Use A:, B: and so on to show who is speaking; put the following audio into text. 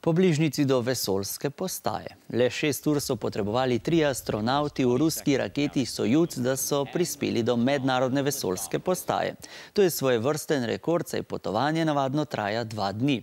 A: po bližnici do vesolske postaje. Le šest ur so potrebovali tri astronauti v ruski raketi Sojuc, da so prispeli do mednarodne vesolske postaje. To je svoje vrsten rekord, saj potovanje navadno traja dva dni.